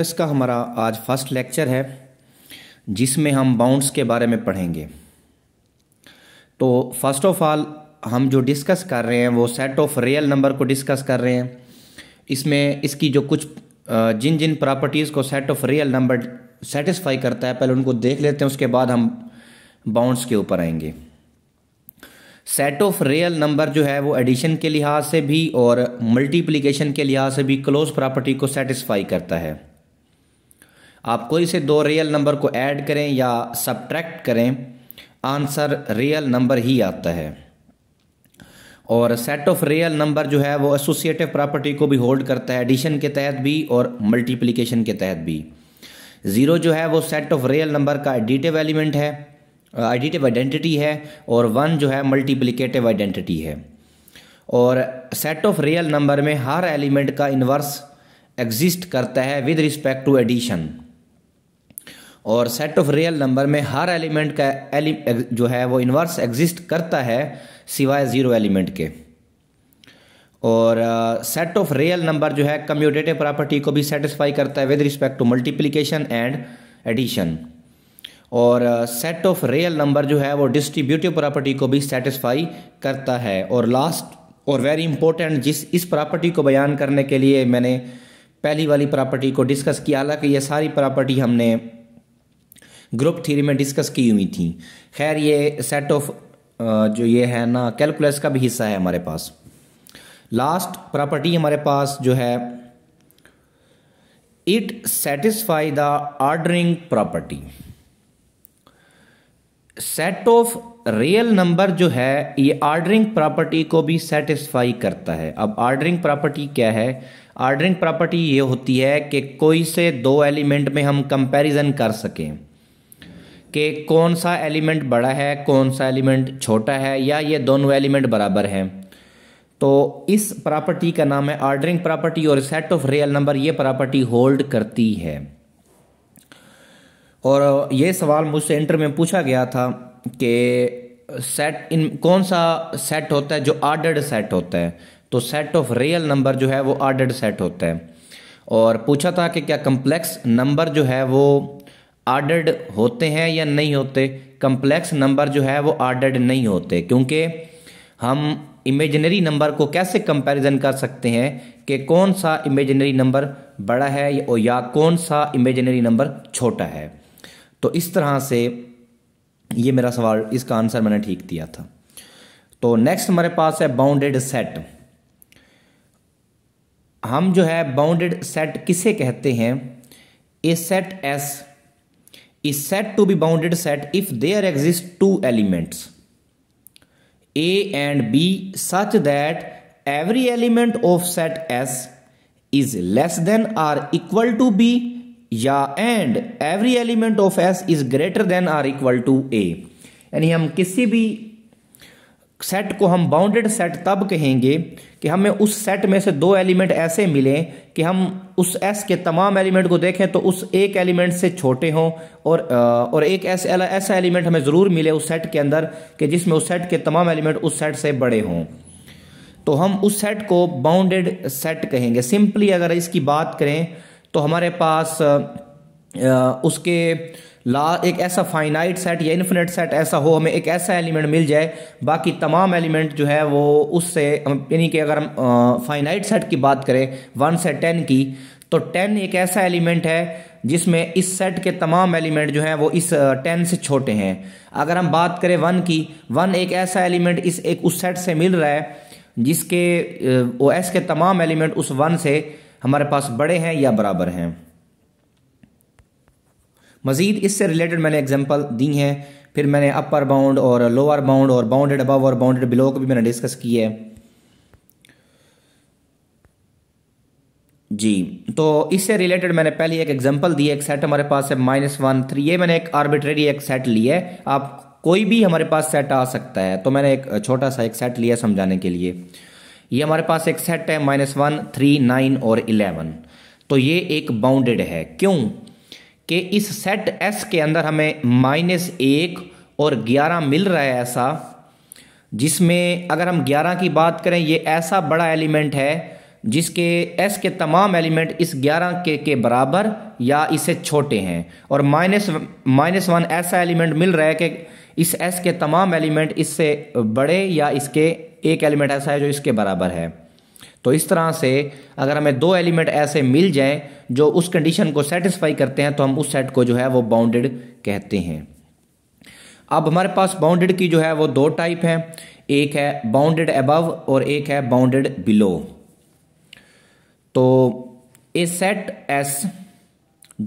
इसका हमारा आज फर्स्ट लेक्चर है जिसमें हम बाउंड्स के बारे में पढ़ेंगे तो फर्स्ट ऑफ ऑल हम जो डिस्कस कर रहे हैं वो सेट ऑफ रियल नंबर को डिस्कस कर रहे हैं इसमें इसकी जो कुछ जिन जिन प्रॉपर्टीज़ को set of real number satisfy करता है पहले उनको देख लेते हैं उसके बाद हम बाउंड्स के ऊपर आएंगे सेट ऑफ रियल नंबर जो है वो एडिशन के लिहाज से भी और मल्टीप्लीकेशन के लिहाज से भी क्लोज प्रॉपर्टी को सेटिस्फाई करता है आप कोई से दो रियल नंबर को ऐड करें या सब्ट्रैक्ट करें आंसर रियल नंबर ही आता है और सेट ऑफ रियल नंबर जो है वो एसोसिएटिव प्रॉपर्टी को भी होल्ड करता है एडिशन के तहत भी और मल्टीप्लिकेशन के तहत भी ज़ीरो जो है वो सेट ऑफ रियल नंबर का एडिटिव एलिमेंट है एडिटिव आइडेंटिटी है और वन जो है मल्टीप्लिकेटिव आइडेंटिटी है और सेट ऑफ रियल नंबर में हर एलिमेंट का इन्वर्स एग्जिस्ट करता है विद रिस्पेक्ट टू एडिशन और सेट ऑफ रियल नंबर में हर एलिमेंट का एलि जो है वो इन्वर्स एग्जिस्ट करता है सिवाय ज़ीरो एलिमेंट के और सेट ऑफ रियल नंबर जो है कम्यूटेटिव प्रॉपर्टी को भी सेटिस्फाई करता है with respect to multiplication and addition और सेट ऑफ रियल नंबर जो है वो डिस्ट्रीब्यूटिव प्रॉपर्टी को भी सेटिस्फाई करता है और लास्ट और वेरी इंपॉर्टेंट जिस इस प्रॉपर्टी को बयान करने के लिए मैंने पहली वाली प्रॉपर्टी को डिस्कस किया हालांकि ये सारी प्रॉपर्टी हमने ग्रुप थ्री में डिस्कस की हुई थी खैर ये सेट ऑफ जो ये है ना कैलकुलस का भी हिस्सा है हमारे पास लास्ट प्रॉपर्टी हमारे पास जो है it satisfy the ordering property set of real number जो है ये ऑर्डरिंग प्रॉपर्टी को भी सेटिस्फाई करता है अब ऑर्डरिंग प्रॉपर्टी क्या है ऑर्डरिंग प्रॉपर्टी ये होती है कि कोई से दो एलिमेंट में हम कंपैरिजन कर सकें कि कौन सा एलिमेंट बड़ा है कौन सा एलिमेंट छोटा है या ये दोनों एलिमेंट बराबर हैं तो इस प्रॉपर्टी का नाम है ऑर्डरिंग प्रॉपर्टी और सेट ऑफ रियल नंबर ये प्रॉपर्टी होल्ड करती है और ये सवाल मुझसे इंटर में पूछा गया था कि सेट इन कौन सा सेट होता है जो ऑर्डर्ड सेट होता है तो सेट ऑफ रियल नंबर जो है वो ऑर्डर्ड सेट होता है और पूछा था कि क्या कम्प्लेक्स नंबर जो है वो आर्डर्ड होते हैं या नहीं होते कम्प्लेक्स नंबर जो है वो आर्डर्ड नहीं होते क्योंकि हम इमेजनरी नंबर को कैसे कंपैरिजन कर सकते हैं कि कौन सा इमेजनरी नंबर बड़ा है या कौन सा इमेजनरी नंबर छोटा है तो इस तरह से ये मेरा सवाल इसका आंसर मैंने ठीक दिया था तो नेक्स्ट हमारे पास है बाउंडेड सेट हम जो है बाउंडेड सेट किसे कहते हैं a set S is said to be bounded set if there exist two elements A and B such that every element of set S is less than or equal to B या and every element of S is greater than or equal to A यानी हम किसी भी set को हम bounded set तब कहेंगे कि हमें उस सेट में से दो एलिमेंट ऐसे मिलें कि हम उस एस के तमाम एलिमेंट को देखें तो उस एक एलिमेंट से छोटे हों और और एक एस ऐसा एलिमेंट हमें ज़रूर मिले उस सेट के अंदर कि जिसमें उस सेट के तमाम एलिमेंट उस सेट से बड़े हों तो हम उस सेट को बाउंडेड सेट कहेंगे सिंपली अगर इसकी बात करें तो हमारे पास उसके ला एक ऐसा फाइनाइट सेट या इन्फिनेट सेट ऐसा हो हमें एक ऐसा एलिमेंट मिल जाए बाकी तमाम एलिमेंट जो है वो उससे यानी कि अगर हम फाइनाइट सेट की बात करें वन से टेन की तो टेन एक ऐसा एलिमेंट है जिसमें इस सेट के तमाम एलिमेंट जो हैं वो इस टेन से छोटे हैं अगर हम बात करें वन की वन एक ऐसा एलिमेंट इस एक उस सेट से मिल रहा है जिसके ओ एस के तमाम एलिमेंट उस वन से हमारे पास बड़े हैं या बराबर हैं मज़ीद इससे रिलेटेड मैंने एग्जाम्पल दी हैं फिर मैंने अपर बाउंड और लोअर बाउंड और बाउंडेड अबव और बाउंडेड बिलो को भी मैंने डिस्कस किया है जी तो इससे रिलेटेड मैंने पहले एक एग्जाम्पल दिया एक सेट हमारे पास है माइनस वन थ्री ये मैंने एक आर्बिट्रेरी एक सेट लिया है आप कोई भी हमारे पास सेट आ सकता है तो मैंने एक छोटा सा एक सेट लिया समझाने के लिए ये हमारे पास एक सेट है माइनस वन थ्री नाइन और इलेवन तो ये एक बाउंडेड है क्यों कि इस सेट एस के अंदर हमें माइनस एक और ग्यारह मिल रहा है ऐसा जिसमें अगर हम ग्यारह की बात करें ये ऐसा बड़ा एलिमेंट है जिसके एस के तमाम एलिमेंट इस ग्यारह के के बराबर या इसे छोटे हैं और माइनस माइनस वन ऐसा एलिमेंट मिल रहा है कि इस एस के तमाम एलिमेंट इससे बड़े या इसके एक एलिमेंट ऐसा है जो इसके बराबर है तो इस तरह से अगर हमें दो एलिमेंट ऐसे मिल जाएं जो उस कंडीशन को सेटिस्फाई करते हैं तो हम उस सेट को जो है वो बाउंडेड कहते हैं अब हमारे पास बाउंडेड की जो है वो दो टाइप हैं एक है बाउंडेड अबव और एक है बाउंडेड बिलो तो ए सेट एस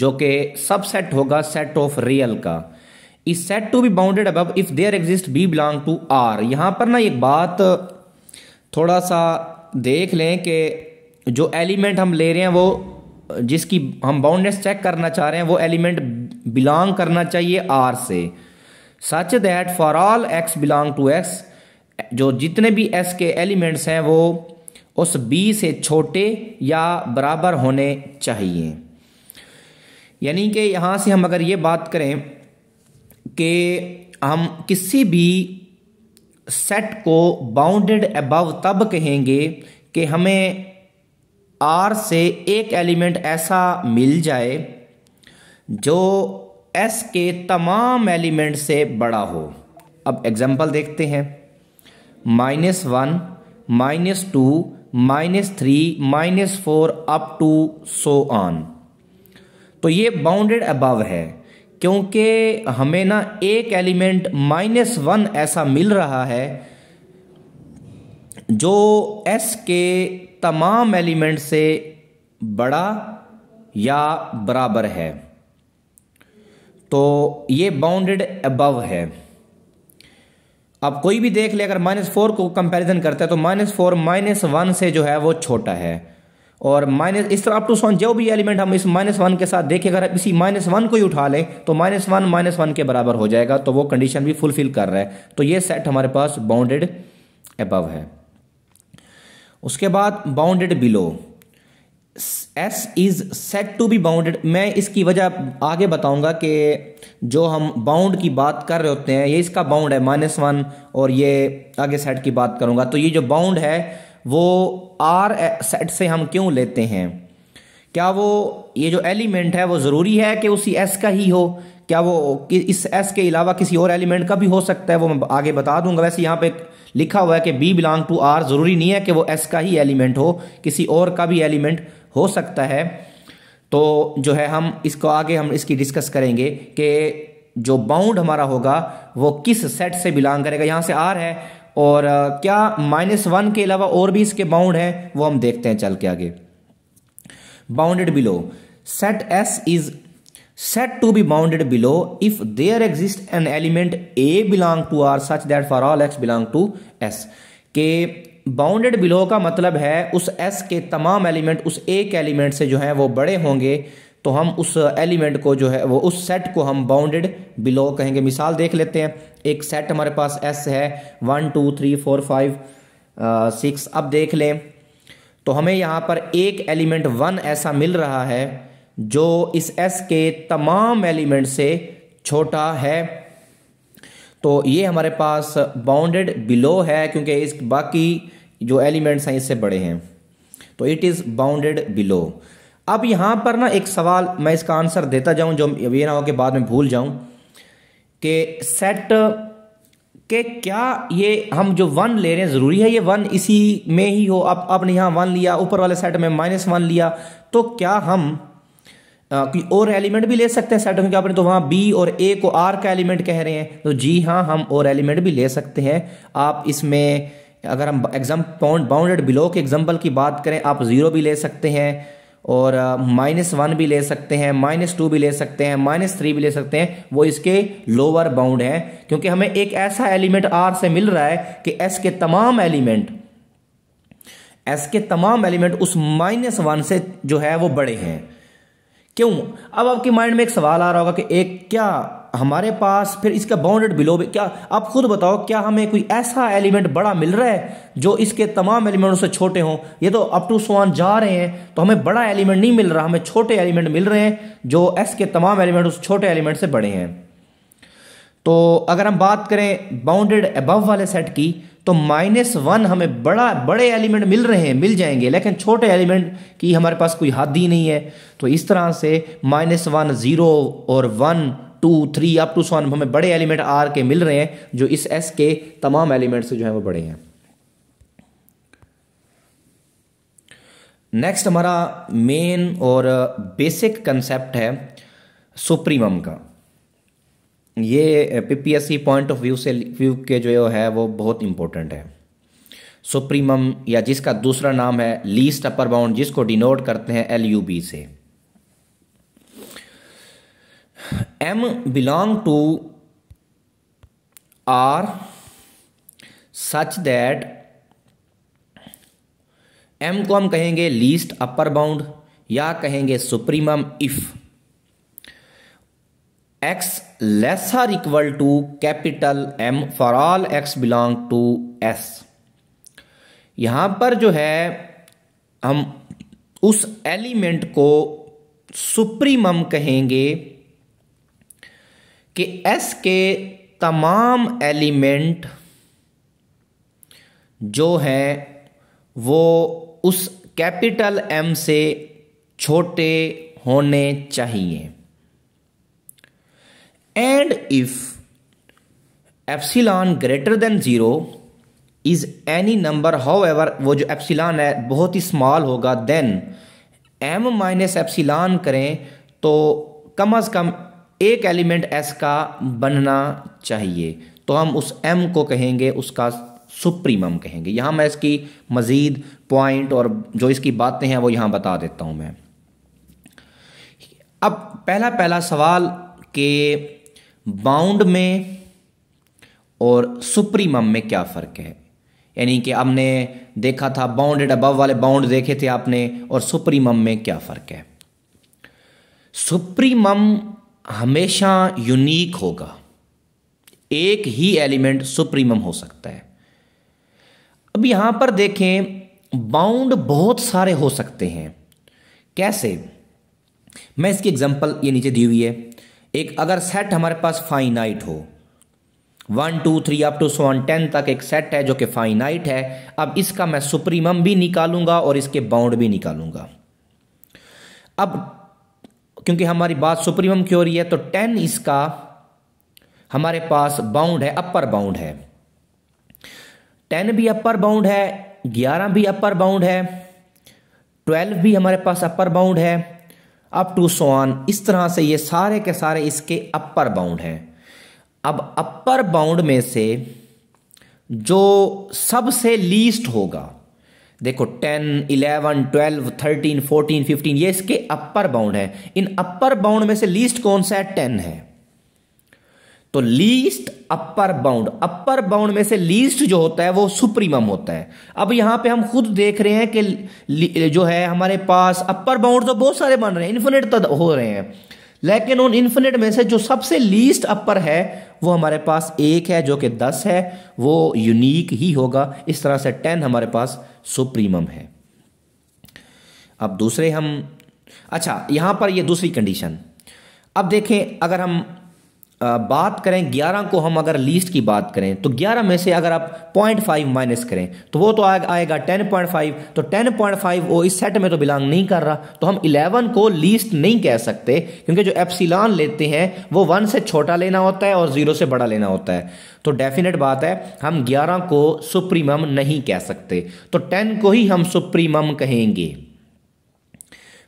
जो कि सबसेट होगा सेट ऑफ रियल का इस set to be bounded above if there exist B belong to R यहां पर ना एक बात थोड़ा सा देख लें कि जो एलिमेंट हम ले रहे हैं वो जिसकी हम बाउंडनेस चेक करना चाह रहे हैं वो एलिमेंट बिलोंग करना चाहिए आर से such that for all X belong to X जो जितने भी एस के एलिमेंट्स हैं वो उस बी से छोटे या बराबर होने चाहिए यानी कि यहाँ से हम अगर ये बात करें कि हम किसी भी सेट को बाउंडेड अबव तब कहेंगे कि हमें आर से एक एलिमेंट ऐसा मिल जाए जो एस के तमाम एलिमेंट से बड़ा हो अब एग्जांपल देखते हैं minus one minus two minus three minus four up to so on तो ये बाउंडेड अबव है क्योंकि हमें ना एक एलिमेंट माइनस वन ऐसा मिल रहा है जो एस के तमाम एलिमेंट से बड़ा या बराबर है तो ये बाउंडेड अबव है अब कोई भी देख ले अगर माइनस फोर को कंपैरिजन करता है तो माइनस फोर माइनस वन से जो है वो छोटा है और माइनस इस तरह अप टू वन जो भी एलिमेंट हम इस माइनस वन के साथ देखें अगर इसी माइनस वन को ही उठा लें तो माइनस वन माइनस वन के बराबर हो जाएगा तो वो कंडीशन भी फुलफिल कर रहा है तो ये सेट हमारे पास बाउंडेड अबव है उसके बाद bounded below S is set to be bounded मैं इसकी वजह आगे बताऊंगा कि जो हम बाउंड की बात कर रहे होते हैं ये इसका बाउंड है माइनस वन और ये आगे सेट की बात करूंगा तो ये जो बाउंड है वो आर सेट से हम क्यों लेते हैं क्या वो ये जो एलिमेंट है वो ज़रूरी है कि उसी एस का ही हो क्या वो इस एस के अलावा किसी और एलिमेंट का भी हो सकता है वो मैं आगे बता दूंगा वैसे यहाँ पे लिखा हुआ है कि बी बिलोंग टू आर ज़रूरी नहीं है कि वो एस का ही एलिमेंट हो किसी और का भी एलिमेंट हो सकता है तो जो है हम इसको आगे हम इसकी डिस्कस करेंगे कि जो बाउंड हमारा होगा वो किस सेट से बिलोंग करेगा यहाँ से आर है और क्या माइनस वन के अलावा और भी इसके बाउंड हैं वो हम देखते हैं चल के आगे bounded below set S is set to be bounded below if there exist an element A belong to R such that for all X belong to S के बाउंडेड बिलो का मतलब है उस एस के तमाम एलिमेंट उस एक element से जो है वो बड़े होंगे तो हम उस एलिमेंट को जो है वो उस सेट को हम बाउंडेड बिलो कहेंगे मिसाल देख लेते हैं एक सेट हमारे पास एस है one two three four five six अब देख लें तो हमें यहाँ पर एक एलिमेंट वन ऐसा मिल रहा है जो इस एस के तमाम एलिमेंट से छोटा है तो ये हमारे पास बाउंडेड बिलो है क्योंकि इस बाकी जो एलिमेंट्स हैं इससे बड़े हैं तो इट इज़ बाउंडेड बिलो अब यहाँ पर ना एक सवाल मैं इसका आंसर देता जाऊँ जो ये ना हो कि बाद में भूल जाऊँ कि सेट के क्या ये हम जो वन ले रहे हैं ज़रूरी है ये वन इसी में ही हो अब आपने यहाँ वन लिया ऊपर वाले सेट में माइनस वन लिया तो क्या हम कोई और एलिमेंट भी ले सकते हैं सेट क्योंकि आपने तो वहाँ बी और ए को आर का एलिमेंट कह रहे हैं तो जी हाँ हम और एलिमेंट भी ले सकते हैं आप इसमें अगर हम एग्जाम बाउंडेड बिलो के एग्जाम्पल की बात करें आप ज़ीरो भी ले सकते हैं और माइनस वन भी ले सकते हैं माइनस टू भी ले सकते हैं माइनस थ्री भी ले सकते हैं वो इसके लोअर बाउंड हैं क्योंकि हमें एक ऐसा एलिमेंट आर से मिल रहा है कि एस के तमाम एलिमेंट एस के तमाम एलिमेंट उस माइनस वन से जो है वो बड़े हैं क्यों अब आपके माइंड में एक सवाल आ रहा होगा कि एक क्या हमारे पास फिर इसका बाउंडेड बिलो भी क्या आप खुद बताओ क्या हमें कोई ऐसा एलिमेंट बड़ा मिल रहा है जो इसके तमाम एलिमेंटों से छोटे हों ये तो अप टू सोन जा रहे हैं तो हमें बड़ा एलिमेंट नहीं मिल रहा हमें छोटे एलिमेंट मिल रहे हैं जो एस के तमाम एलिमेंट उस छोटे एलिमेंट से बड़े हैं तो अगर हम बात करें बाउंडेड अबव वाले सेट की तो माइनस वन हमें बड़ा बड़े एलिमेंट मिल रहे हैं मिल जाएंगे लेकिन छोटे एलिमेंट की हमारे पास कोई हद ही नहीं है तो इस तरह से माइनस वन ज़ीरो और one two three up to so on हमें बड़े एलिमेंट आर के मिल रहे हैं जो इस एस के तमाम एलिमेंट से जो है वो बड़े हैं नेक्स्ट हमारा मेन और बेसिक uh, कंसेप्ट है सुप्रीमम का ये पीपीएससी पॉइंट ऑफ व्यू से व्यू के जो है वो बहुत इंपॉर्टेंट है सुप्रीमम या जिसका दूसरा नाम है लीस्ट अपर बाउंड जिसको डिनोट करते हैं एल से M belong to R such that M को हम कहेंगे लीस्ट अपर बाउंड या कहेंगे supremum if X less or equal to capital M for all X belong to S यहां पर जो है हम उस एलिमेंट को सुप्रीमम कहेंगे कि एस के तमाम एलिमेंट जो हैं वो उस कैपिटल एम से छोटे होने चाहिए and if epsilon greater than zero is any number however वो जो एप्सिलॉन है बहुत ही स्मॉल होगा देन एम माइनस एप्सिलॉन करें तो कम अज़ कम एक एलिमेंट एस का बनना चाहिए तो हम उस एम को कहेंगे उसका सुप्रीमम कहेंगे यहां मैं इसकी मज़ीद पॉइंट और जो इसकी बातें हैं वो यहां बता देता हूं मैं अब पहला पहला सवाल के बाउंड में और सुप्रीमम में क्या फ़र्क है यानी कि हमने देखा था बाउंडेड अबव वाले बाउंड देखे थे आपने और सुप्रीमम में क्या फ़र्क है सुप्रीमम हमेशा यूनिक होगा एक ही एलिमेंट सुप्रीमम हो सकता है अब यहां पर देखें बाउंड बहुत सारे हो सकते हैं कैसे मैं इसकी एग्जांपल ये नीचे दी हुई है एक अगर सेट हमारे पास फाइनाइट हो one two three up to so on ten तक एक सेट है जो कि फाइनाइट है अब इसका मैं सुप्रीमम भी निकालूंगा और इसके बाउंड भी निकालूंगा अब क्योंकि हमारी बात सुप्रीमम की हो रही है तो टेन इसका हमारे पास बाउंड है अपर बाउंड है टेन भी अपर बाउंड है ग्यारह भी अपर बाउंड है ट्वेल्व भी हमारे पास अपर बाउंड है अप टू सोन इस तरह से ये सारे के सारे इसके अपर बाउंड हैं अब अपर बाउंड में से जो सबसे लीस्ट होगा देखो ten eleven twelve thirteen fourteen fifteen ये इसके अपर बाउंड है इन अपर बाउंड में से लीस्ट कौन सा है टेन है तो least upper bound upper bound में से लीस्ट जो होता है वो सुप्रीमम होता है अब यहां पे हम खुद देख रहे हैं कि जो है हमारे पास अपर बाउंड तो बहुत सारे बन रहे हैं इन्फिनिट तो हो रहे हैं लेकिन उन इन्फिनिट में से जो सबसे लीस्ट अपर है वो हमारे पास एक है जो कि दस है वो यूनिक ही होगा इस तरह से टेन हमारे पास सुप्रीमम है अब दूसरे हम अच्छा यहां पर ये दूसरी कंडीशन अब देखें अगर हम बात करें 11 को हम अगर लीस्ट की बात करें तो 11 में से अगर आप 0.5 माइनस करें तो वो तो टेन आएगा 10.5 तो 10.5 वो इस सेट में तो बिलोंग नहीं कर रहा तो हम 11 को लीस्ट नहीं कह सकते क्योंकि जो एप्सिलॉन लेते हैं वो 1 से छोटा लेना होता है और 0 से बड़ा लेना होता है तो डेफिनेट बात है हम ग्यारह को सुप्रीमम नहीं कह सकते तो टेन को ही हम सुप्रीम कहेंगे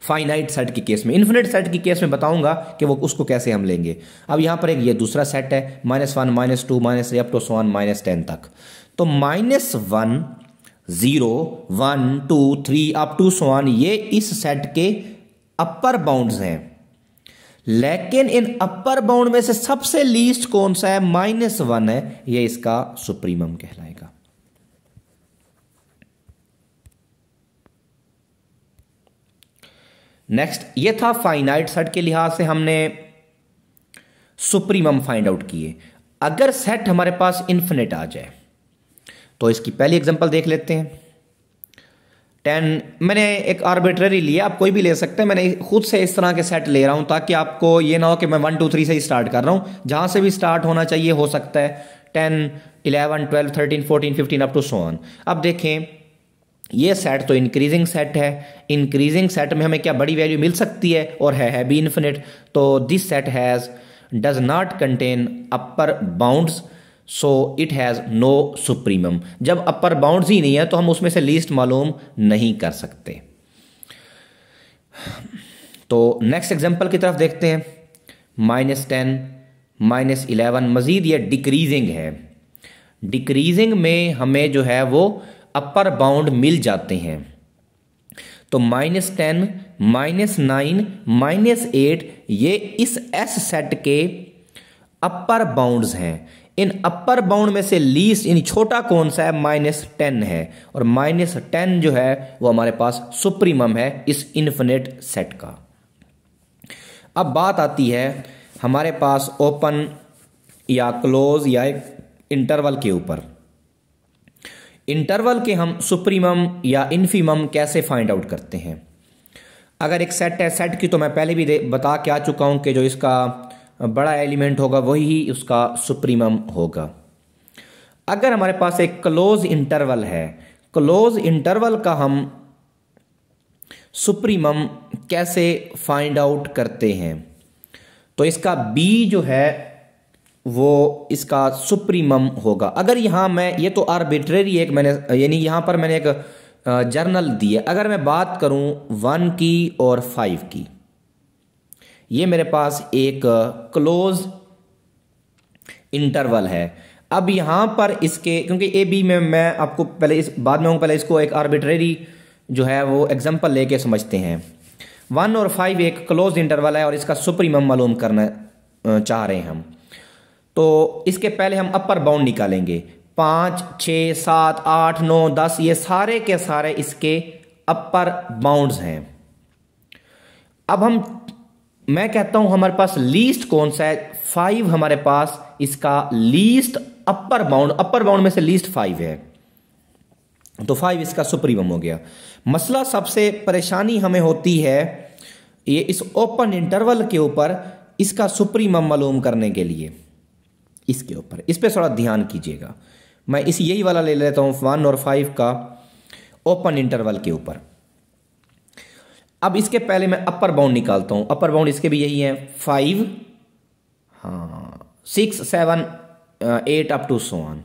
फाइनाइट सेट के केस में इन्फिनिट सेट के केस में बताऊंगा कि वो उसको कैसे हम लेंगे अब यहां पर एक ये दूसरा सेट है minus one minus two minus three up to so on minus ten तक तो minus one zero one two three up to सोन ये इस सेट के अपर बाउंड हैं लेकिन इन अपर बाउंड में से सबसे लीस्ट कौन सा है माइनस वन है यह इसका सुप्रीमम कहलाएगा नेक्स्ट ये था फाइनाइट सेट के लिहाज से हमने सुप्रीमम फाइंड आउट किए अगर सेट हमारे पास इन्फिनिट आ जाए तो इसकी पहली एग्जांपल देख लेते हैं टेन मैंने एक आर्बिट्ररी लिया आप कोई भी ले सकते हैं मैंने खुद से इस तरह के सेट ले रहा हूं ताकि आपको ये ना हो कि मैं वन टू थ्री से ही स्टार्ट कर रहा हूं जहां से भी स्टार्ट होना चाहिए हो सकता है ten eleven twelve thirteen fourteen fifteen up to so on अब देखें ये सेट तो इंक्रीजिंग सेट है इंक्रीजिंग सेट में हमें क्या बड़ी वैल्यू मिल सकती है और है है भी इन्फिनिट तो this set has does not contain upper bounds so it has no supremum जब अपर बाउंड्स ही नहीं है तो हम उसमें से लीस्ट मालूम नहीं कर सकते तो नेक्स्ट एग्जाम्पल की तरफ देखते हैं माइनस टेन माइनस इलेवन मज़ीद यह डिक्रीजिंग है डिक्रीजिंग में हमें जो है वो अपर बाउंड मिल जाते हैं तो minus ten minus nine minus eight ये इस एस सेट के अपर बाउंड्स हैं इन अपर बाउंड में से लीस्ट यानी छोटा कौन सा है माइनस टेन है और माइनस टेन जो है वो हमारे पास सुप्रीमम है इस इन्फिनेट सेट का अब बात आती है हमारे पास ओपन या क्लोज या इंटरवल के ऊपर इंटरवल के हम सुप्रीमम या इन्फीमम कैसे फाइंड आउट करते हैं अगर एक सेट है सेट की तो मैं पहले भी बता के आ चुका हूँ कि जो इसका बड़ा एलिमेंट होगा वही उसका सुप्रीमम होगा अगर हमारे पास एक क्लोज इंटरवल है क्लोज इंटरवल का हम सुप्रीमम कैसे फाइंड आउट करते हैं तो इसका बी जो है वो इसका सुप्रीमम होगा अगर यहाँ मैं ये तो आर्बिट्रेरी एक मैंने यानी यहाँ पर मैंने एक जर्नल दी है अगर मैं बात करूँ वन की और फाइव की ये मेरे पास एक क्लोज इंटरवल है अब यहाँ पर इसके क्योंकि ए बी में मैं आपको पहले इस बाद में पहले इसको एक आर्बिट्रेरी जो है वो एग्जाम्पल लेके समझते हैं वन और फाइव एक क्लोज इंटरवल है और इसका सुप्रीमम मालूम करना चाह रहे हैं हम तो इसके पहले हम अपर बाउंड निकालेंगे पाँच छः सात आठ नौ दस ये सारे के सारे इसके अपर बाउंड्स हैं अब हम मैं कहता हूं हमारे पास लीस्ट कौन सा है फाइव हमारे पास इसका least upper bound upper bound में से लीस्ट फाइव है तो फाइव इसका सुप्रीमम हो गया मसला सबसे परेशानी हमें होती है ये इस ओपन इंटरवल के ऊपर इसका सुप्रीमम मालूम करने के लिए इसके ऊपर इस पर थोड़ा ध्यान कीजिएगा मैं इस यही वाला ले लेता हूँ वन और फाइव का ओपन इंटरवल के ऊपर अब इसके पहले मैं अपर बाउंड निकालता हूँ अपर बाउंड इसके भी यही है फाइव हाँ six seven eight up to so on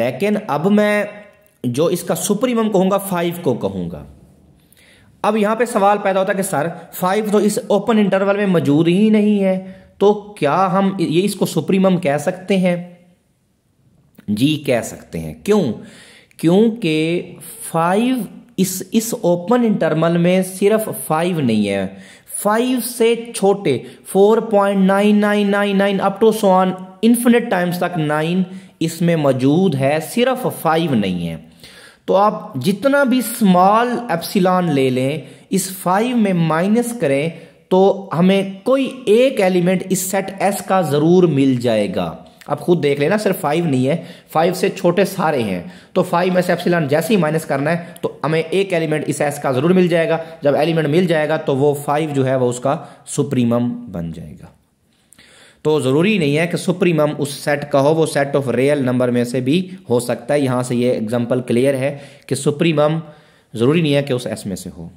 लेकिन अब मैं जो इसका सुप्रीमम कहूंगा फाइव को कहूंगा अब यहां पे सवाल पैदा होता है कि सर फाइव तो इस ओपन इंटरवल में मौजूद ही नहीं है तो क्या हम ये इसको सुप्रीमम कह सकते हैं जी कह सकते हैं क्यों क्योंकि फाइव इस इस ओपन इंटरमल में सिर्फ फाइव नहीं है फाइव से छोटे four point nine nine nine nine up to so on infinite times तक नाइन इसमें मौजूद है सिर्फ फाइव नहीं है तो आप जितना भी स्मॉल एप्सिलॉन ले लें इस फाइव में माइनस करें तो हमें कोई एक एलिमेंट इस सेट एस का ज़रूर मिल जाएगा आप खुद देख लेना सिर्फ फाइव नहीं है फाइव से छोटे सारे हैं तो फाइव में से एप्सिलॉन जैसे ही माइनस करना है तो हमें एक एलिमेंट इस एस का ज़रूर मिल जाएगा जब एलिमेंट मिल जाएगा तो वो फाइव जो है वो उसका सुप्रीमम बन जाएगा तो ज़रूरी नहीं है कि सुप्रीमम उस सेट का हो वो सेट ऑफ रियल नंबर में से भी हो सकता है यहां से ये एग्जाम्पल क्लियर है कि सुप्रीमम ज़रूरी नहीं है कि उस एस में से हो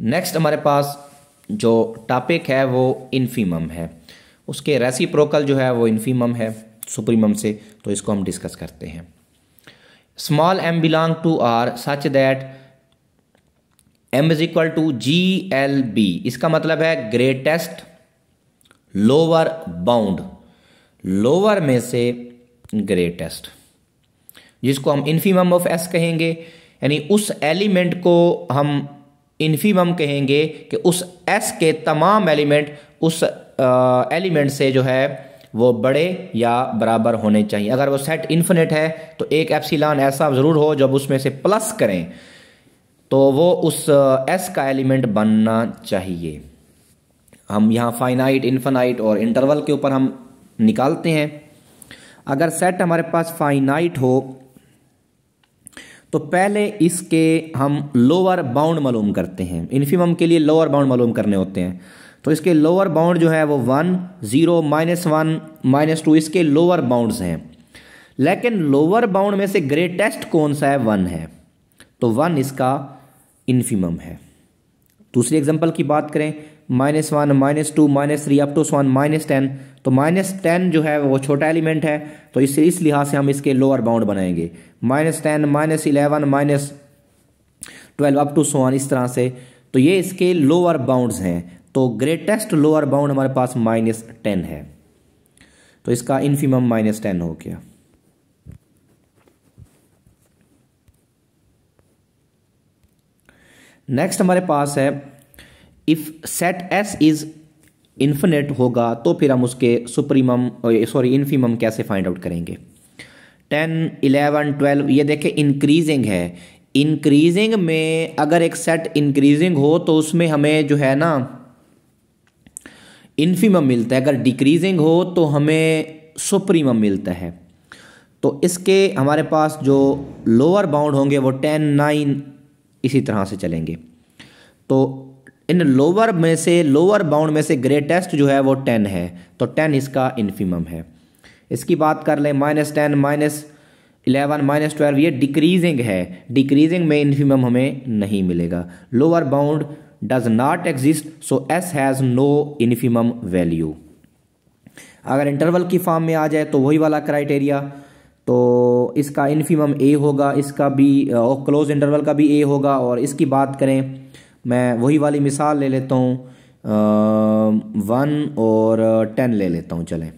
नेक्स्ट हमारे पास जो टॉपिक है वो इन्फीमम है उसके रेसिप्रोकल जो है वो इन्फीमम है सुप्रीमम से तो इसको हम डिस्कस करते हैं small M belong to R such that M is equal to G L B इसका मतलब है ग्रेटेस्ट लोअर बाउंड लोअर में से ग्रेटेस्ट जिसको हम इन्फीमम ऑफ एस कहेंगे यानी उस एलिमेंट को हम इन्फीम हम कहेंगे कि उस एस के तमाम एलिमेंट उस एलिमेंट से जो है वो बड़े या बराबर होने चाहिए अगर वो सेट इन्फिनिट है तो एक एप्सिलान ऐसा ज़रूर हो जब उसमें से प्लस करें तो वो उस एस का एलिमेंट बनना चाहिए हम यहाँ फाइनाइट इन्फानाइट और इंटरवल के ऊपर हम निकालते हैं अगर सेट हमारे पास फाइनाइट हो तो पहले इसके हम लोअर बाउंड मालूम करते हैं इन्फीमम के लिए लोअर बाउंड मालूम करने होते हैं तो इसके लोअर बाउंड जो है वो one zero minus one minus two इसके लोअर बाउंड्स हैं लेकिन लोअर बाउंड में से ग्रेटेस्ट कौन सा है वन है तो वन इसका इन्फीमम है दूसरी एग्जाम्पल की बात करें minus one minus two minus three up to one minus ten तो माइनस टेन जो है वो छोटा एलिमेंट है तो इस इस लिहाज से हम इसके लोअर बाउंड बनाएंगे minus ten minus eleven minus twelve up to so on इस तरह से तो ये इसके लोअर बाउंड्स हैं तो ग्रेटेस्ट लोअर बाउंड हमारे पास माइनस टेन है तो इसका इन्फीमम माइनस टेन हो गया नेक्स्ट हमारे पास है if set S is infinite होगा तो फिर हम उसके सुप्रीमम सॉरी इन्फीमम कैसे फाइंड आउट करेंगे टेन इलेवन ट्वेल्व ये देखें इंक्रीजिंग है इंक्रीजिंग में अगर एक सेट इंक्रीजिंग हो तो उसमें हमें जो है ना इन्फीमम मिलता है अगर डिक्रीजिंग हो तो हमें सुप्रीमम मिलता है तो इसके हमारे पास जो लोअर बाउंड होंगे वो टेन नाइन इसी तरह से चलेंगे तो इन लोअर में से लोअर बाउंड में से ग्रेटेस्ट जो है वो टेन है तो टेन इसका इन्फीमम है इसकी बात कर लें minus ten minus eleven minus twelve ये डिक्रीजिंग है डिक्रीजिंग में इन्फीमम हमें नहीं मिलेगा lower bound does not exist so S has no infimum value अगर इंटरवल की फॉर्म में आ जाए तो वही वाला क्राइटेरिया तो इसका इन्फीमम ए होगा इसका भी क्लोज इंटरवल का भी ए होगा और इसकी बात करें मैं वही वाली मिसाल ले लेता हूँ वन और टेन ले लेता हूँ चलें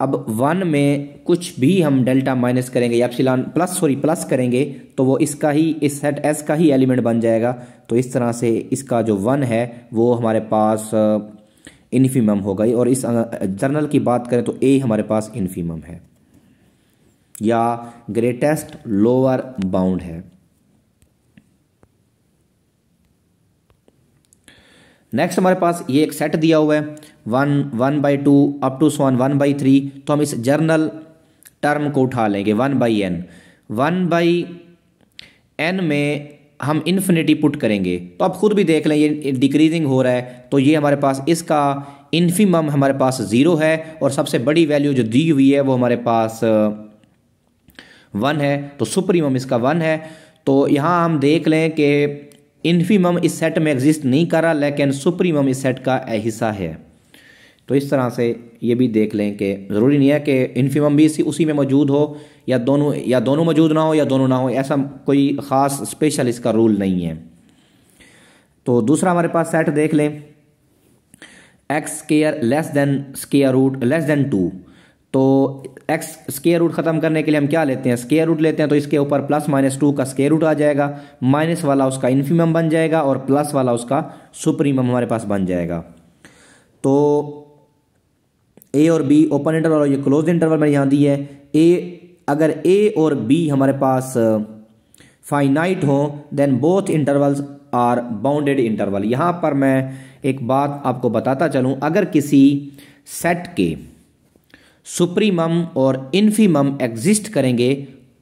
अब वन में कुछ भी हम डेल्टा माइनस करेंगे या फिलान प्लस सॉरी प्लस करेंगे तो वो इसका ही इस सेट एस का ही एलिमेंट बन जाएगा तो इस तरह से इसका जो वन है वो हमारे पास इन्फीमम होगा और इस जर्नल की बात करें तो ए हमारे पास इन्फीमम है या ग्रेटेस्ट लोअर बाउंड है नेक्स्ट हमारे पास ये एक सेट दिया हुआ है one one by two up to so one by three तो हम इस जर्नल टर्म को उठा लेंगे one by N one by N में हम इन्फिनिटी पुट करेंगे तो आप खुद भी देख लें ये डिक्रीजिंग हो रहा है तो ये हमारे पास इसका इन्फीमम हमारे पास ज़ीरो है और सबसे बड़ी वैल्यू जो दी हुई है वो हमारे पास वन uh, है तो सुप्रीमम इसका वन है तो यहाँ हम देख लें कि इन्फीमम इस सेट में एग्जिस्ट नहीं कर रहा लेकिन सुप्रीम इस सेट का हिस्सा है तो इस तरह से ये भी देख लें कि ज़रूरी नहीं है कि इन्फीमम भी इसी उसी में मौजूद हो या दोनों या दोनों मौजूद ना हो या दोनों ना हो ऐसा कोई ख़ास स्पेशल इसका रूल नहीं है तो दूसरा हमारे पास सेट देख लें X square less than square root less than two तो एक्स स्केयर रूट खत्म करने के लिए हम क्या लेते हैं स्केयर रूट लेते हैं तो इसके ऊपर प्लस माइनस टू का स्केयर रूट आ जाएगा माइनस वाला उसका इन्फीमम बन जाएगा और प्लस वाला उसका सुप्रीमम हमारे पास बन जाएगा तो ए और बी ओपन इंटरवल और ये क्लोज इंटरवल मैंने यहाँ दी है ए अगर ए और बी हमारे पास फाइनाइट हो then both intervals are bounded interval यहाँ पर मैं एक बात आपको बताता चलूँ अगर किसी सेट के सुप्रीमम और इन्फीमम एग्जिस्ट करेंगे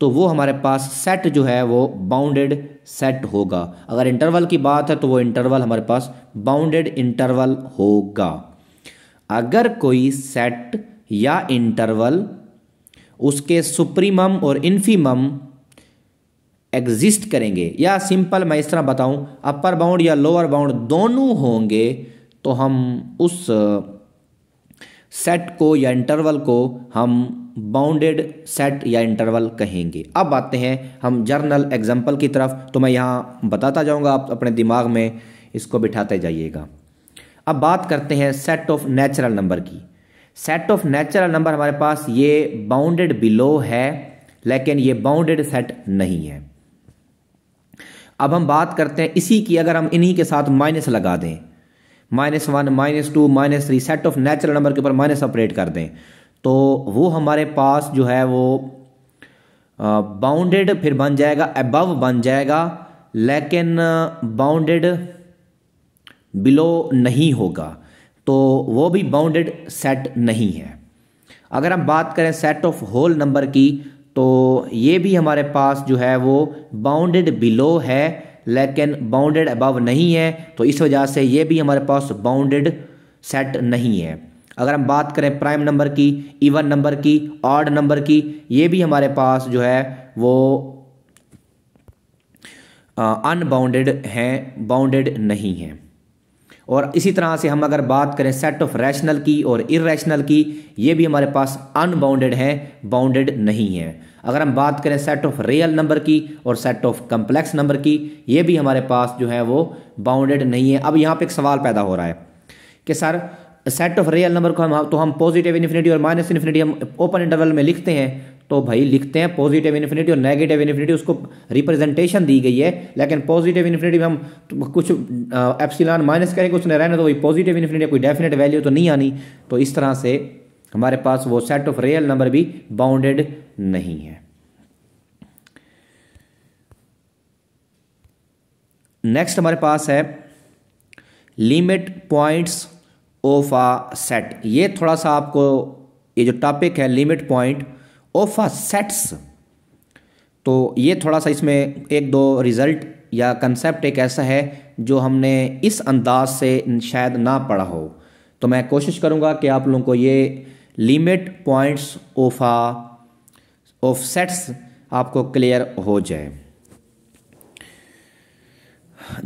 तो वो हमारे पास सेट जो है वो बाउंडेड सेट होगा अगर इंटरवल की बात है तो वो इंटरवल हमारे पास बाउंडेड इंटरवल होगा अगर कोई सेट या इंटरवल उसके सुप्रीमम और इन्फीमम एग्जिस्ट करेंगे या सिंपल मैं इस तरह बताऊं अपर बाउंड या लोअर बाउंड दोनों होंगे तो हम उस सेट को या इंटरवल को हम बाउंडेड सेट या इंटरवल कहेंगे अब आते हैं हम जर्नल एग्जाम्पल की तरफ तो मैं यहाँ बताता जाऊँगा आप अपने दिमाग में इसको बिठाते जाइएगा अब बात करते हैं सेट ऑफ नेचुरल नंबर की सेट ऑफ नेचुरल नंबर हमारे पास ये बाउंडेड बिलो है लेकिन ये बाउंडेड सेट नहीं है अब हम बात करते हैं इसी की अगर हम इन्हीं के साथ माइनस लगा दें minus one minus two minus three set of natural number के ऊपर माइनस ऑपरेट कर दें तो वो हमारे पास जो है वो बाउंडेड फिर बन जाएगा अबव बन जाएगा लेकिन बाउंडेड बिलो नहीं होगा तो वो भी बाउंडेड सेट नहीं है अगर हम बात करें सेट ऑफ होल नंबर की तो ये भी हमारे पास जो है वो बाउंडेड बिलो है लेकिन बाउंडेड अबव नहीं है तो इस वजह से ये भी हमारे पास बाउंडेड सेट नहीं है अगर हम बात करें प्राइम नंबर की इवन नंबर की ऑड नंबर की ये भी हमारे पास जो है वो अनबाउंडेड हैं बाउंडेड नहीं हैं और इसी तरह से हम अगर बात करें सेट ऑफ रैशनल की और इरेशनल की ये भी हमारे पास अनबाउंडेड हैं बाउंडेड नहीं हैं अगर हम बात करें सेट ऑफ रियल नंबर की और सेट ऑफ कंप्लेक्स नंबर की ये भी हमारे पास जो है वो बाउंडेड नहीं है अब यहाँ पर एक सवाल पैदा हो रहा है कि sir set of real number को हम तो हम पॉजिटिव इन्फिनिटी और माइनस इन्फिनिटी हम ओपन इंटरवल में लिखते हैं तो भाई लिखते हैं पॉजिटिव इन्फिनिटी और नेगेटिव इन्फिनिटी उसको रिप्रेजेंटेशन दी गई है लेकिन पॉजिटिव इन्फिनिटी में हम तो कुछ एप्सिलॉन माइनस करेंगे उसने रहना तो वही पॉजिटिव इन्फिनिटी कोई डेफिनेट वैल्यू तो नहीं आनी तो इस तरह से हमारे पास वो सेट ऑफ रियल नंबर भी बाउंडेड नहीं है नेक्स्ट हमारे पास है limit points of a set ये थोड़ा सा आपको ये जो टॉपिक है limit point of a sets तो ये थोड़ा सा इसमें एक दो रिजल्ट या कंसेप्ट एक ऐसा है जो हमने इस अंदाज से शायद ना पढ़ा हो तो मैं कोशिश करूंगा कि आप लोगों को ये लिमिट पॉइंट्स ऑफ सेट्स आपको क्लियर हो जाए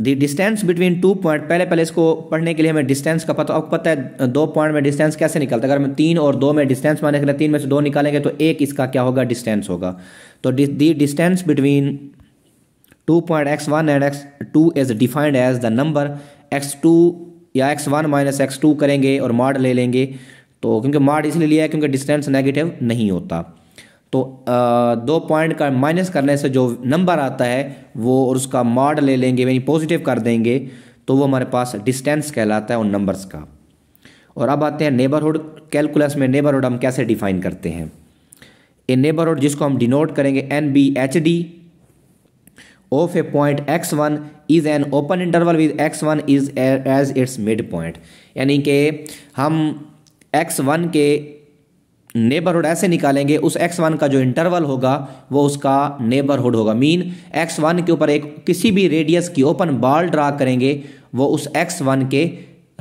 the distance between two point पहले पहले इसको पढ़ने के लिए हमें डिस्टेंस का पता आपको पता है दो पॉइंट में डिस्टेंस कैसे निकलता है अगर हम तीन और दो में डिस्टेंस माने लिए तीन में से दो निकालेंगे तो एक इसका क्या होगा डिस्टेंस होगा तो the distance between two point X one and X two is defined as the number X two या X one minus X two करेंगे और मॉड ले लेंगे तो क्योंकि मार्ड इसलिए लिया है क्योंकि डिस्टेंस नेगेटिव नहीं होता तो दो पॉइंट का माइनस करने से जो नंबर आता है वो और उसका मार्ड ले लेंगे यानी पॉजिटिव कर देंगे तो वो हमारे पास डिस्टेंस कहलाता है उन नंबर्स का और अब आते हैं नेबरहुड कैलकुलस में नेबरहुड हम कैसे डिफाइन करते हैं ए नेबरहुड जिसको हम डिनोट करेंगे N B H D of a point X one is an open interval with X one is as its mid point यानी कि हम एक्स वन के नेबरहुड ऐसे निकालेंगे उस एक्स वन का जो इंटरवल होगा वो उसका नेबरहुड होगा मीन एक्स वन के ऊपर एक किसी भी रेडियस की ओपन बॉल ड्रा करेंगे वो उस एक्स वन के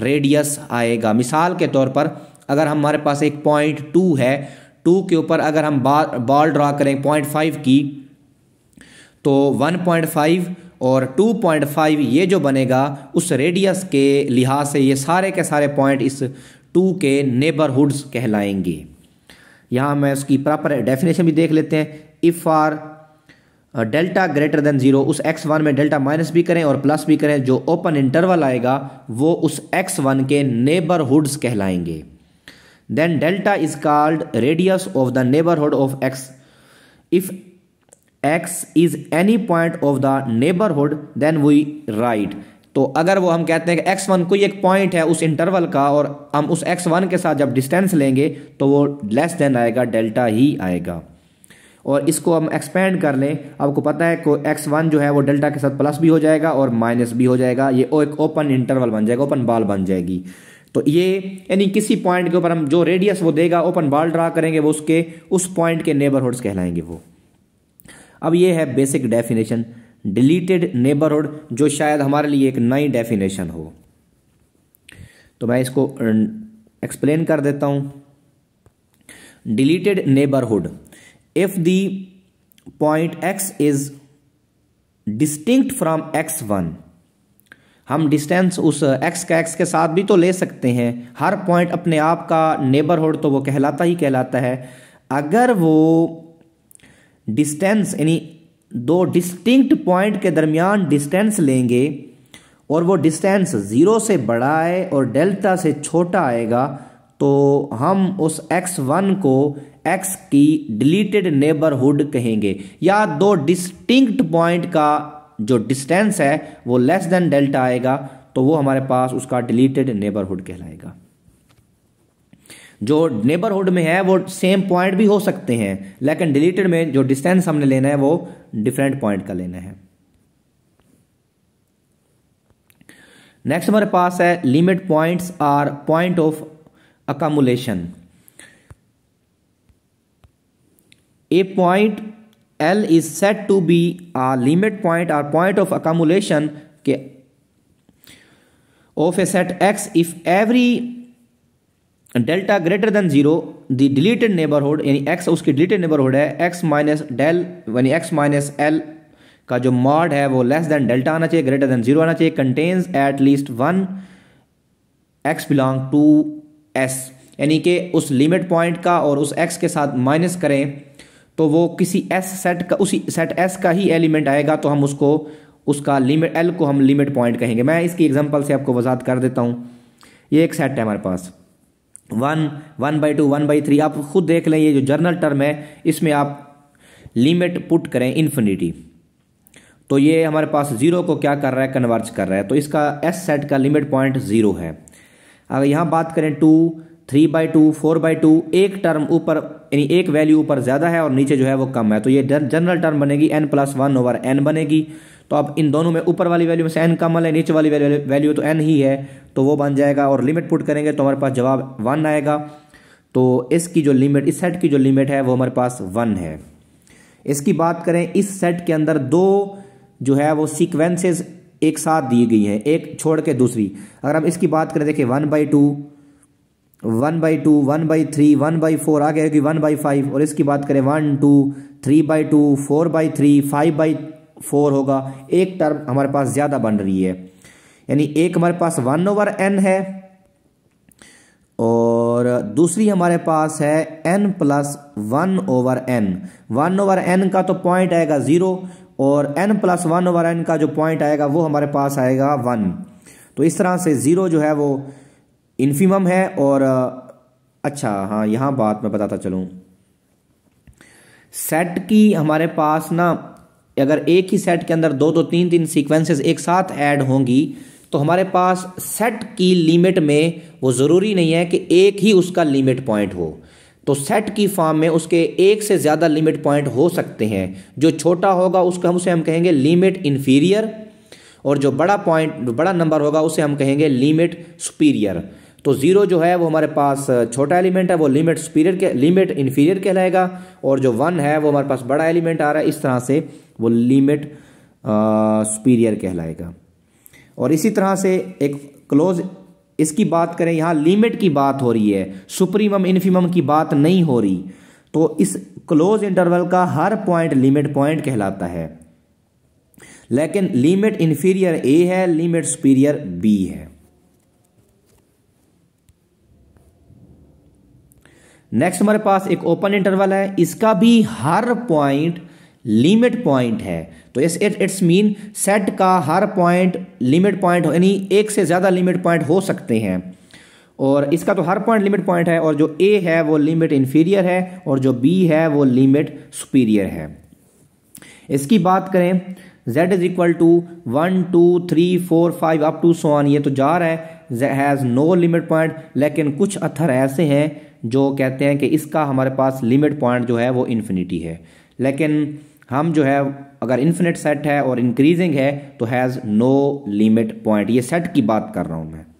रेडियस आएगा मिसाल के तौर पर अगर हमारे पास एक पॉइंट टू है टू के ऊपर अगर हम बॉल ड्रा करें पॉइंट फाइव की तो वन पॉइंट फाइव और टू पॉइंट फाइव ये जो बनेगा उस रेडियस के लिहाज से ये सारे के सारे पॉइंट इस टू के नेबरहुड्स कहलाएंगे यहाँ मैं उसकी प्रॉपर डेफिनेशन भी देख लेते हैं if r delta greater than zero उस एक्स वन में डेल्टा माइनस भी करें और प्लस भी करें जो ओपन इंटरवल आएगा वो उस एक्स वन के नेबरहुड्स कहलाएंगे then delta is called radius of the neighbourhood of x if x is any point of the neighbourhood then we write तो अगर वो हम कहते हैं कि एक्स वन कोई एक पॉइंट है उस इंटरवल का और हम उस एक्स वन के साथ जब डिस्टेंस लेंगे तो वो लेस देन आएगा डेल्टा ही आएगा और इसको हम एक्सपेंड कर लें आपको पता है को एक्स वन जो है वो डेल्टा के साथ प्लस भी हो जाएगा और माइनस भी हो जाएगा ये ओ एक ओपन इंटरवल बन जाएगा ओपन बाल बन जाएगी तो ये यानी किसी पॉइंट के ऊपर हम जो रेडियस वो देगा ओपन बाल ड्रा करेंगे वो उसके उस पॉइंट के नेबरहुड्स कहलाएंगे वो अब ये है बेसिक डेफिनेशन डिलीटेड नेबरहुड जो शायद हमारे लिए एक नई डेफिनेशन हो तो मैं इसको एक्सप्लेन कर देता हूं deleted neighbourhood if the point x is distinct from x one हम डिस्टेंस उस एक्स का एक्स के साथ भी तो ले सकते हैं हर पॉइंट अपने आप का नेबरहुड तो वो कहलाता ही कहलाता है अगर वो डिस्टेंस यानी दो डिस्टिंक्ट पॉइंट के दरमियान डिस्टेंस लेंगे और वो डिस्टेंस ज़ीरो से बड़ा है और डेल्टा से छोटा आएगा तो हम उस एक्स वन को एक्स की डिलीटेड नेबरहुड कहेंगे या दो डिस्टिंक्ट पॉइंट का जो डिस्टेंस है वो लेस देन डेल्टा आएगा तो वो हमारे पास उसका डिलीटेड नेबरहुड कहलाएगा जो नेबरहुड में है वो सेम पॉइंट भी हो सकते हैं लेकिन डिलीटेड में जो डिस्टेंस हमने लेना है वो डिफरेंट पॉइंट का लेना है नेक्स्ट हमारे पास है limit points or point of accumulation a point l is set to be a limit point or point of accumulation के of a set x if every delta greater than zero the deleted neighbourhood यानी x उसकी deleted neighbourhood है x minus del यानी x minus l का जो mod है वो less then delta आना चाहिए ग्रेटर देन जीरो आना चाहिए contains at least one x belong to s यानी कि उस लिमिट पॉइंट का और उस एक्स के साथ माइनस करें तो वो किसी एस सेट का उसी सेट एस का ही एलिमेंट आएगा तो हम उसको उसका लिमिट एल को हम लिमिट पॉइंट कहेंगे मैं इसकी एग्जांपल से आपको वजात कर देता हूँ ये एक सेट है हमारे पास one one by two one by three आप खुद देख लें ये जो जर्नल टर्म है इसमें आप लिमिट पुट करें इन्फिनिटी तो ये हमारे पास जीरो को क्या कर रहा है कन्वर्ज कर रहा है तो इसका एस सेट का लिमिट पॉइंट जीरो है अगर यहाँ बात करें two three by two four by two एक टर्म ऊपर यानी एक वैल्यू ऊपर ज़्यादा है और नीचे जो है वो कम है तो ये जनरल टर्म बनेगी n plus one over n बनेगी तो अब इन दोनों में ऊपर वाली वैल्यू में से एन कम है नीचे वाली वैल्यू तो एन ही है तो वो बन जाएगा और लिमिट पुट करेंगे तो हमारे पास जवाब वन आएगा तो इसकी जो लिमिट इस सेट की जो लिमिट है वो हमारे पास वन है इसकी बात करें इस सेट के अंदर दो जो है वो सीक्वेंसेस एक साथ दी गई हैं एक छोड़ के दूसरी अगर हम इसकी बात करें देखिए one by two one by two one by three one by four आगे होगी वन बाई फाइव और इसकी बात करें one two three by two four by three five by four होगा एक टर्म हमारे पास ज़्यादा बन रही है यानी एक हमारे पास वन ओवर एन है और दूसरी हमारे पास है n plus one over n one over n का तो पॉइंट आएगा ज़ीरो और n plus one over n का जो पॉइंट आएगा वो हमारे पास आएगा वन तो इस तरह से ज़ीरो जो है वो इन्फीमम है और अच्छा हाँ यहाँ बात मैं बताता चलूँ सेट की हमारे पास ना अगर एक ही सेट के अंदर दो दो तीन तीन सीक्वेंसेस एक साथ ऐड होंगी तो हमारे पास सेट की लिमिट में वो ज़रूरी नहीं है कि एक ही उसका लिमिट पॉइंट हो तो सेट की फॉर्म में उसके एक से ज़्यादा लिमिट पॉइंट हो सकते हैं जो छोटा होगा उसका हम उसे हम कहेंगे लिमिट इन्फीरियर और जो बड़ा पॉइंट बड़ा नंबर होगा उसे हम कहेंगे लिमिट सुपीरियर तो ज़ीरो जो है वो हमारे पास छोटा एलिमेंट है वो लिमिट सुपीरियर के लिमिट इन्फीरियर कहलाएगा और जो वन है वो हमारे पास बड़ा एलिमेंट आ रहा है इस तरह से वो लिमिट सुपीरियर कहलाएगा और इसी तरह से एक क्लोज इसकी बात करें यहाँ लिमिट की बात हो रही है सुप्रीमम इन्फीमम की बात नहीं हो रही तो इस क्लोज इंटरवल का हर पॉइंट लिमिट पॉइंट कहलाता है लेकिन लिमिट इन्फीरियर ए है लिमिट सुपीरियर बी है नेक्स्ट हमारे पास एक ओपन इंटरवल है इसका भी हर पॉइंट लिमिट पॉइंट है तो इस इट इट्स मीन सेट का हर पॉइंट लिमिट पॉइंट यानी एक से ज़्यादा लिमिट पॉइंट हो सकते हैं और इसका तो हर पॉइंट लिमिट पॉइंट है और जो ए है वो लिमिट इन्फीरियर है और जो बी है वो लिमिट सुपीरियर है इसकी बात करें z is equal to one two three four five up to सोन ये तो जा रहा है हैज़ नो लिमिट पॉइंट लेकिन कुछ अथर ऐसे हैं जो कहते हैं कि इसका हमारे पास लिमिट पॉइंट जो है वो इन्फिनिटी है लेकिन हम जो है अगर इन्फिनिट सेट है और इंक्रीजिंग है तो हैज़ नो लिमिट पॉइंट ये सेट की बात कर रहा हूँ मैं